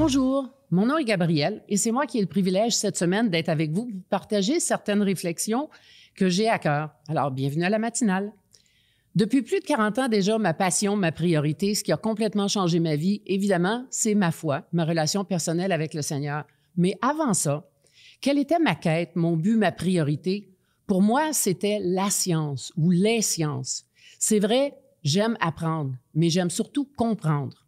Bonjour, mon nom est Gabriel et c'est moi qui ai le privilège cette semaine d'être avec vous pour partager certaines réflexions que j'ai à cœur. Alors, bienvenue à la matinale. Depuis plus de 40 ans déjà, ma passion, ma priorité, ce qui a complètement changé ma vie, évidemment, c'est ma foi, ma relation personnelle avec le Seigneur. Mais avant ça, quelle était ma quête, mon but, ma priorité? Pour moi, c'était la science ou les sciences. C'est vrai, j'aime apprendre, mais j'aime surtout comprendre.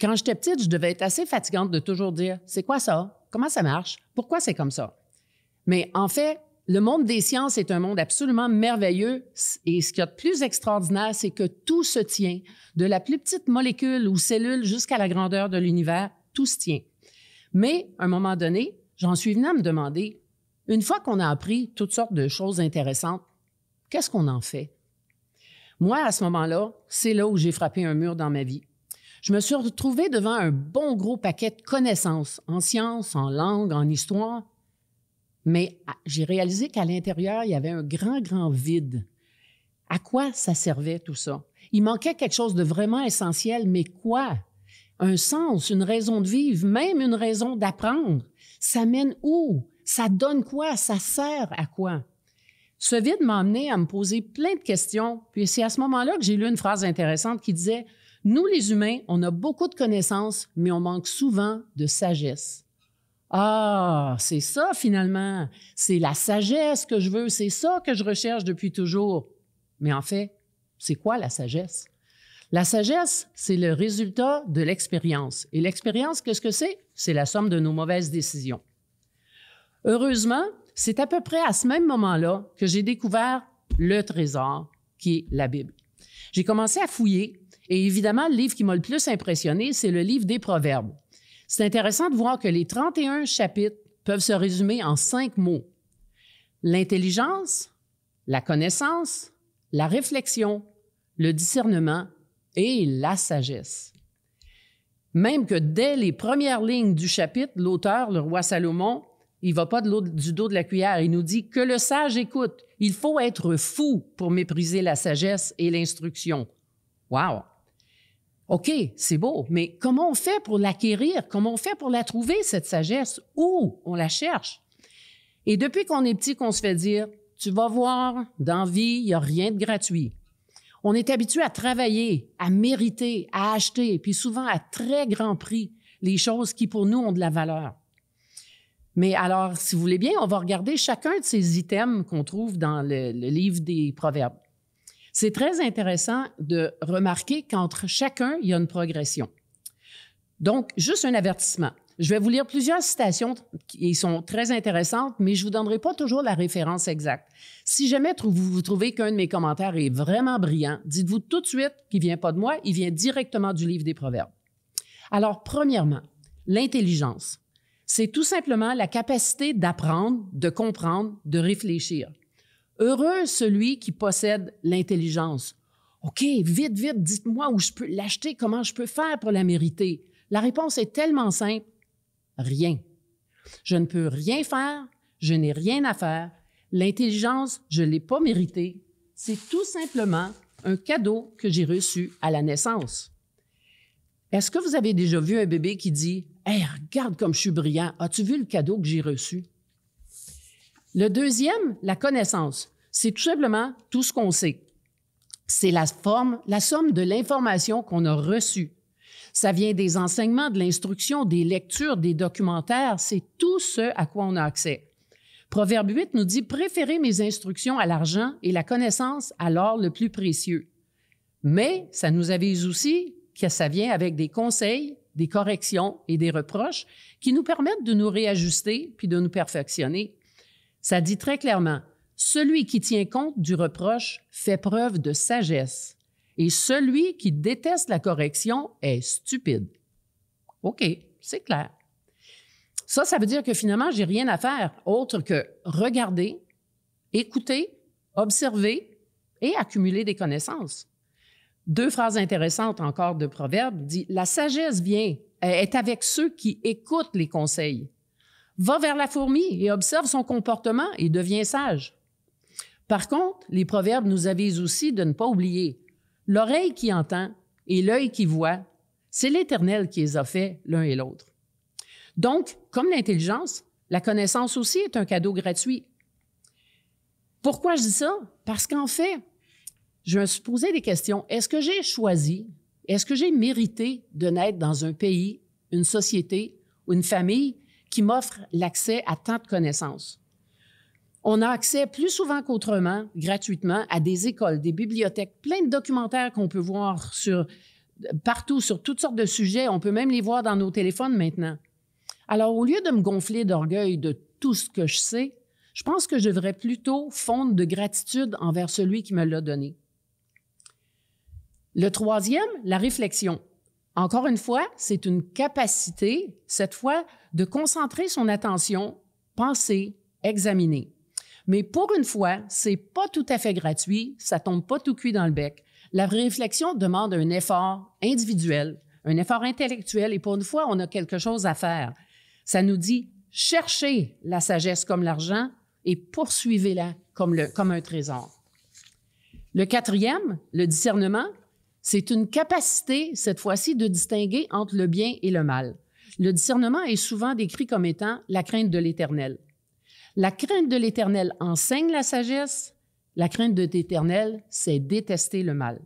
Quand j'étais petite, je devais être assez fatigante de toujours dire c'est quoi ça? Comment ça marche? Pourquoi c'est comme ça? Mais en fait, le monde des sciences est un monde absolument merveilleux et ce qui est de plus extraordinaire, c'est que tout se tient, de la plus petite molécule ou cellule jusqu'à la grandeur de l'univers, tout se tient. Mais à un moment donné, j'en suis venue à me demander, une fois qu'on a appris toutes sortes de choses intéressantes, qu'est-ce qu'on en fait? Moi, à ce moment-là, c'est là où j'ai frappé un mur dans ma vie je me suis retrouvée devant un bon gros paquet de connaissances en sciences, en langue, en histoire, mais j'ai réalisé qu'à l'intérieur, il y avait un grand, grand vide. À quoi ça servait tout ça? Il manquait quelque chose de vraiment essentiel, mais quoi? Un sens, une raison de vivre, même une raison d'apprendre. Ça mène où? Ça donne quoi? Ça sert à quoi? Ce vide m'a amené à me poser plein de questions, puis c'est à ce moment-là que j'ai lu une phrase intéressante qui disait nous, les humains, on a beaucoup de connaissances, mais on manque souvent de sagesse. Ah, c'est ça finalement. C'est la sagesse que je veux, c'est ça que je recherche depuis toujours. Mais en fait, c'est quoi la sagesse? La sagesse, c'est le résultat de l'expérience. Et l'expérience, qu'est-ce que c'est? C'est la somme de nos mauvaises décisions. Heureusement, c'est à peu près à ce même moment-là que j'ai découvert le trésor qui est la Bible. J'ai commencé à fouiller et évidemment, le livre qui m'a le plus impressionné, c'est le livre des Proverbes. C'est intéressant de voir que les 31 chapitres peuvent se résumer en cinq mots. L'intelligence, la connaissance, la réflexion, le discernement et la sagesse. Même que dès les premières lignes du chapitre, l'auteur, le roi Salomon, il ne va pas de du dos de la cuillère. Il nous dit que le sage écoute. Il faut être fou pour mépriser la sagesse et l'instruction. Wow! OK, c'est beau, mais comment on fait pour l'acquérir? Comment on fait pour la trouver, cette sagesse? Où on la cherche? Et depuis qu'on est petit, qu'on se fait dire, tu vas voir, dans vie, il n'y a rien de gratuit. On est habitué à travailler, à mériter, à acheter, puis souvent à très grand prix, les choses qui pour nous ont de la valeur. Mais alors, si vous voulez bien, on va regarder chacun de ces items qu'on trouve dans le livre des Proverbes. C'est très intéressant de remarquer qu'entre chacun, il y a une progression. Donc, juste un avertissement. Je vais vous lire plusieurs citations qui sont très intéressantes, mais je vous donnerai pas toujours la référence exacte. Si jamais vous trouvez qu'un de mes commentaires est vraiment brillant, dites-vous tout de suite qu'il vient pas de moi, il vient directement du livre des Proverbes. Alors, premièrement, l'intelligence. C'est tout simplement la capacité d'apprendre, de comprendre, de réfléchir. Heureux celui qui possède l'intelligence. OK, vite, vite, dites-moi où je peux l'acheter, comment je peux faire pour la mériter. La réponse est tellement simple. Rien. Je ne peux rien faire, je n'ai rien à faire. L'intelligence, je ne l'ai pas méritée. C'est tout simplement un cadeau que j'ai reçu à la naissance. Est-ce que vous avez déjà vu un bébé qui dit Hé, regarde comme je suis brillant, as-tu vu le cadeau que j'ai reçu? Le deuxième, la connaissance. C'est tout simplement tout ce qu'on sait. C'est la forme, la somme de l'information qu'on a reçue. Ça vient des enseignements, de l'instruction, des lectures, des documentaires. C'est tout ce à quoi on a accès. Proverbe 8 nous dit Préférez mes instructions à l'argent et la connaissance à l'or le plus précieux. Mais ça nous avise aussi que ça vient avec des conseils, des corrections et des reproches qui nous permettent de nous réajuster puis de nous perfectionner. Ça dit très clairement, celui qui tient compte du reproche fait preuve de sagesse et celui qui déteste la correction est stupide. OK, c'est clair. Ça, ça veut dire que finalement, j'ai rien à faire autre que regarder, écouter, observer et accumuler des connaissances. Deux phrases intéressantes encore de Proverbe dit La sagesse vient, est avec ceux qui écoutent les conseils va vers la fourmi et observe son comportement et devient sage. Par contre, les proverbes nous avisent aussi de ne pas oublier l'oreille qui entend et l'œil qui voit, c'est l'Éternel qui les a faits l'un et l'autre. Donc, comme l'intelligence, la connaissance aussi est un cadeau gratuit. Pourquoi je dis ça? Parce qu'en fait, je me suis posé des questions. Est-ce que j'ai choisi, est-ce que j'ai mérité de naître dans un pays, une société ou une famille qui m'offre l'accès à tant de connaissances. On a accès plus souvent qu'autrement, gratuitement, à des écoles, des bibliothèques, plein de documentaires qu'on peut voir partout sur toutes sortes de sujets. On peut même les voir dans nos téléphones maintenant. Alors, au lieu de me gonfler d'orgueil de tout ce que je sais, je pense que je devrais plutôt fondre de gratitude envers celui qui me l'a donné. Le troisième, la réflexion. Encore une fois, c'est une capacité, cette fois, de concentrer son attention, penser, examiner. Mais pour une fois, c'est pas tout à fait gratuit, ça tombe pas tout cuit dans le bec. La réflexion demande un effort individuel, un effort intellectuel, et pour une fois, on a quelque chose à faire. Ça nous dit cherchez la sagesse comme l'argent et poursuivez-la comme, comme un trésor. Le quatrième, le discernement, c'est une capacité, cette fois-ci, de distinguer entre le bien et le mal. Le discernement est souvent décrit comme étant la crainte de l'Éternel. La crainte de l'Éternel enseigne la sagesse, la crainte de l'Éternel, c'est détester le mal.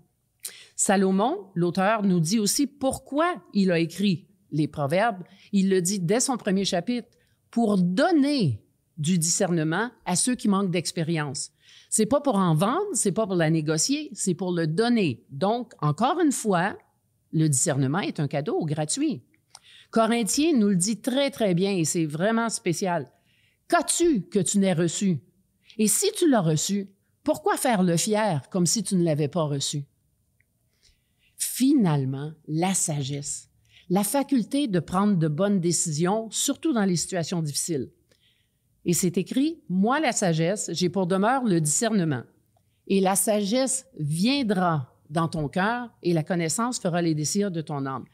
Salomon, l'auteur, nous dit aussi pourquoi il a écrit les proverbes. Il le dit dès son premier chapitre, pour donner du discernement à ceux qui manquent d'expérience. C'est pas pour en vendre, c'est pas pour la négocier, c'est pour le donner. Donc, encore une fois, le discernement est un cadeau gratuit. Corinthien nous le dit très, très bien et c'est vraiment spécial. Qu'as-tu que tu n'aies reçu? Et si tu l'as reçu, pourquoi faire le fier comme si tu ne l'avais pas reçu? Finalement, la sagesse, la faculté de prendre de bonnes décisions, surtout dans les situations difficiles. Et c'est écrit, moi la sagesse, j'ai pour demeure le discernement. Et la sagesse viendra dans ton cœur et la connaissance fera les désirs de ton âme.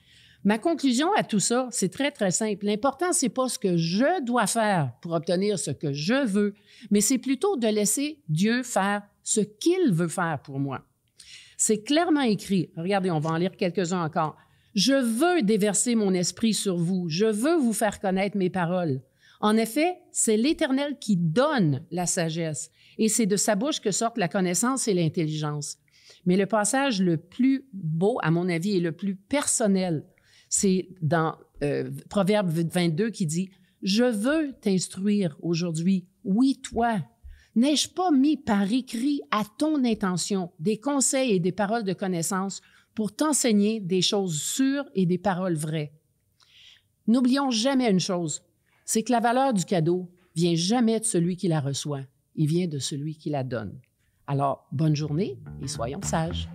Ma conclusion à tout ça, c'est très, très simple. L'important, c'est pas ce que je dois faire pour obtenir ce que je veux, mais c'est plutôt de laisser Dieu faire ce qu'il veut faire pour moi. C'est clairement écrit. Regardez, on va en lire quelques-uns encore. Je veux déverser mon esprit sur vous. Je veux vous faire connaître mes paroles. En effet, c'est l'Éternel qui donne la sagesse, et c'est de sa bouche que sortent la connaissance et l'intelligence. Mais le passage le plus beau, à mon avis, et le plus personnel, c'est dans euh, Proverbe 22 qui dit, Je veux t'instruire aujourd'hui, oui, toi. N'ai-je pas mis par écrit à ton intention des conseils et des paroles de connaissance pour t'enseigner des choses sûres et des paroles vraies? N'oublions jamais une chose, c'est que la valeur du cadeau vient jamais de celui qui la reçoit, il vient de celui qui la donne. Alors, bonne journée et soyons sages.